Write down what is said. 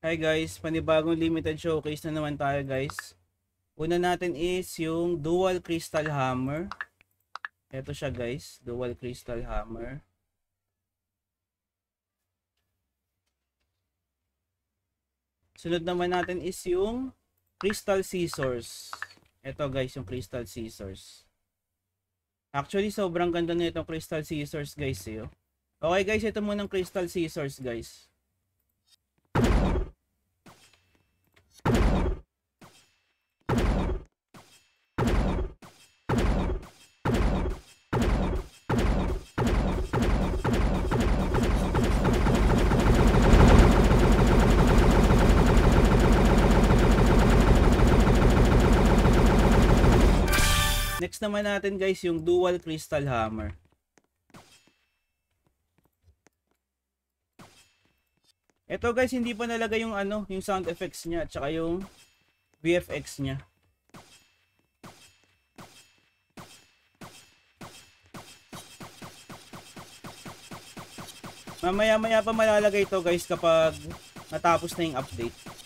Hi guys, panibagong limited showcase na naman tayo guys. Una natin is yung dual crystal hammer. Ito siya guys, dual crystal hammer. Sunod naman natin is yung crystal scissors. Ito guys, yung crystal scissors. Actually, sobrang ganda na itong crystal scissors guys. Eh. Oh. Okay guys, ito muna ng crystal scissors guys. Next naman natin guys yung dual crystal hammer. Ito guys hindi pa nalagay yung ano, yung sound effects niya at saka yung VFX niya. Mamaya-maya pa malalagay ito guys kapag natapos na yung update.